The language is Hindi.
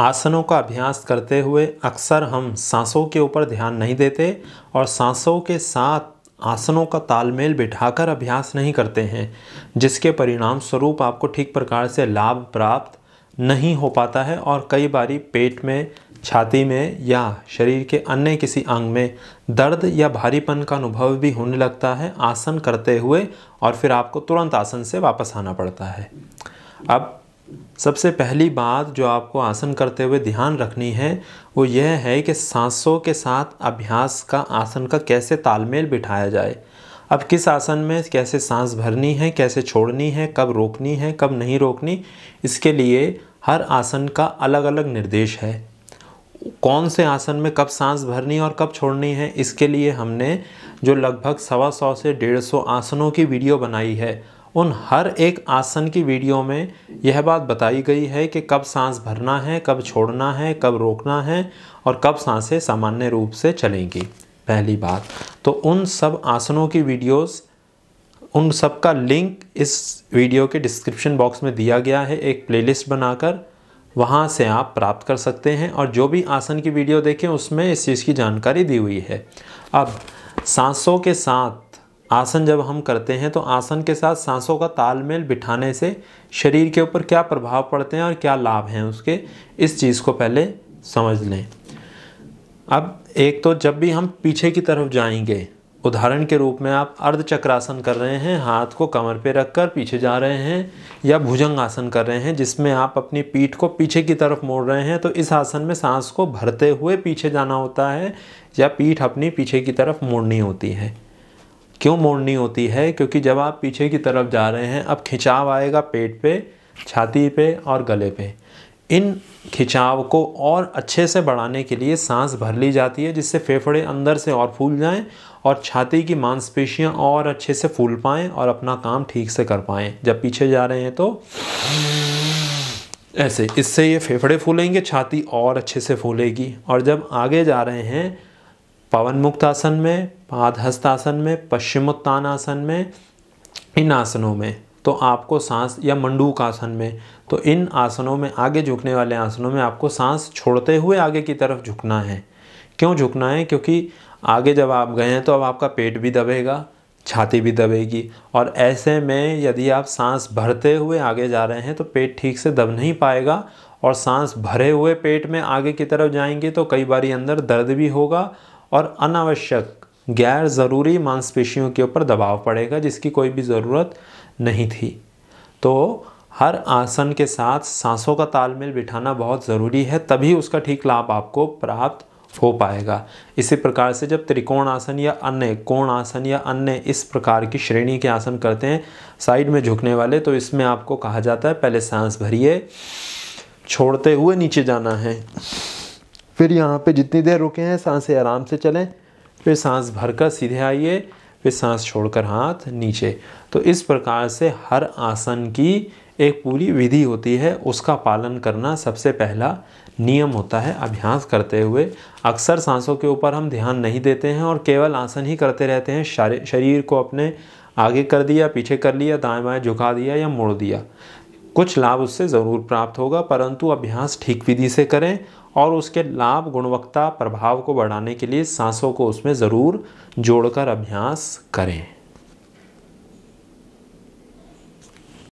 आसनों का अभ्यास करते हुए अक्सर हम सांसों के ऊपर ध्यान नहीं देते और सांसों के साथ आसनों का तालमेल बिठाकर अभ्यास नहीं करते हैं जिसके परिणाम स्वरूप आपको ठीक प्रकार से लाभ प्राप्त नहीं हो पाता है और कई बारी पेट में छाती में या शरीर के अन्य किसी अंग में दर्द या भारीपन का अनुभव भी होने लगता है आसन करते हुए और फिर आपको तुरंत आसन से वापस आना पड़ता है अब सबसे पहली बात जो आपको आसन करते हुए ध्यान रखनी है वो यह है कि सांसों के साथ अभ्यास का आसन का कैसे तालमेल बिठाया जाए अब किस आसन में कैसे सांस भरनी है कैसे छोड़नी है कब रोकनी है कब नहीं रोकनी इसके लिए हर आसन का अलग अलग निर्देश है कौन से आसन में कब सांस भरनी और कब छोड़नी है इसके लिए हमने जो लगभग सवा सौ से डेढ़ सौ आसनों की वीडियो बनाई है उन हर एक आसन की वीडियो में यह बात बताई गई है कि कब सांस भरना है कब छोड़ना है कब रोकना है और कब सांसें सामान्य रूप से चलेंगी पहली बात तो उन सब आसनों की वीडियोस उन सब का लिंक इस वीडियो के डिस्क्रिप्शन बॉक्स में दिया गया है एक प्लेलिस्ट बनाकर वहाँ से आप प्राप्त कर सकते हैं और जो भी आसन की वीडियो देखें उसमें इस चीज़ की जानकारी दी हुई है अब सांसों के साथ आसन जब हम करते हैं तो आसन के साथ सांसों का तालमेल बिठाने से शरीर के ऊपर क्या प्रभाव पड़ते हैं और क्या लाभ हैं उसके इस चीज़ को पहले समझ लें अब एक तो जब भी हम पीछे की तरफ जाएंगे उदाहरण के रूप में आप अर्ध चक्रासन कर रहे हैं हाथ को कमर पे रखकर पीछे जा रहे हैं या भुजंग आसन कर रहे हैं जिसमें आप अपनी पीठ को पीछे की तरफ मोड़ रहे हैं तो इस आसन में सांस को भरते हुए पीछे जाना होता है या पीठ अपनी पीछे की तरफ मोड़नी होती है क्यों मोड़नी होती है क्योंकि जब आप पीछे की तरफ जा रहे हैं अब खिंचाव आएगा पेट पे छाती पे और गले पे इन खिंचाव को और अच्छे से बढ़ाने के लिए सांस भर ली जाती है जिससे फेफड़े अंदर से और फूल जाएं और छाती की मांसपेशियां और अच्छे से फूल पाएँ और अपना काम ठीक से कर पाएँ जब पीछे जा रहे हैं तो ऐसे इससे ये फेफड़े फूलेंगे छाती और अच्छे से फूलेगी और जब आगे जा रहे हैं पवन मुक्त आसन में पाद आसन में पश्चिमोत्तान आसन में इन आसनों में तो आपको सांस या मंडूक आसन में तो इन आसनों में आगे झुकने वाले आसनों में आपको सांस छोड़ते हुए आगे की तरफ झुकना है क्यों झुकना है क्योंकि आगे जब आप गए हैं तो अब आपका पेट भी दबेगा छाती भी दबेगी और ऐसे में यदि आप सांस भरते हुए आगे जा रहे हैं तो पेट ठीक से दब नहीं पाएगा और सांस भरे हुए पेट में आगे की तरफ जाएंगे तो कई बार अंदर दर्द भी होगा और अनावश्यक गैर ज़रूरी मांसपेशियों के ऊपर दबाव पड़ेगा जिसकी कोई भी ज़रूरत नहीं थी तो हर आसन के साथ सांसों का तालमेल बिठाना बहुत ज़रूरी है तभी उसका ठीक लाभ आपको प्राप्त हो पाएगा इसी प्रकार से जब त्रिकोण आसन या अन्य कोण आसन या अन्य इस प्रकार की श्रेणी के आसन करते हैं साइड में झुकने वाले तो इसमें आपको कहा जाता है पहले सांस भरिए छोड़ते हुए नीचे जाना है फिर यहाँ पे जितनी देर रुके हैं सांसें आराम से चलें फिर सांस भर कर सीधे आइए फिर सांस छोड़कर हाथ नीचे तो इस प्रकार से हर आसन की एक पूरी विधि होती है उसका पालन करना सबसे पहला नियम होता है अभ्यास करते हुए अक्सर सांसों के ऊपर हम ध्यान नहीं देते हैं और केवल आसन ही करते रहते हैं शरीर को अपने आगे कर दिया पीछे कर लिया दाएं बाएं झुका दिया या मोड़ दिया कुछ लाभ उससे ज़रूर प्राप्त होगा परंतु अभ्यास ठीक विधि से करें और उसके लाभ गुणवत्ता प्रभाव को बढ़ाने के लिए सांसों को उसमें ज़रूर जोड़कर अभ्यास करें